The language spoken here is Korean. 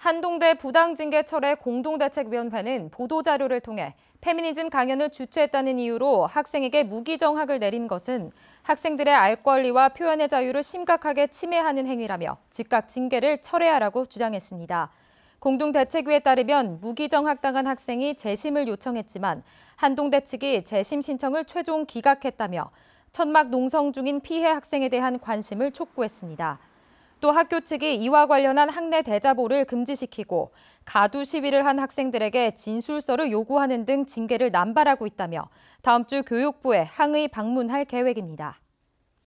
한동대 부당징계철회 공동대책위원회는 보도자료를 통해 페미니즘 강연을 주최했다는 이유로 학생에게 무기정학을 내린 것은 학생들의 알 권리와 표현의 자유를 심각하게 침해하는 행위라며 즉각 징계를 철회하라고 주장했습니다. 공동대책위에 따르면 무기정학당한 학생이 재심을 요청했지만 한동대 측이 재심 신청을 최종 기각했다며 천막 농성 중인 피해 학생에 대한 관심을 촉구했습니다. 또 학교 측이 이와 관련한 학내 대자보를 금지시키고 가두 시위를 한 학생들에게 진술서를 요구하는 등 징계를 남발하고 있다며 다음 주 교육부에 항의 방문할 계획입니다.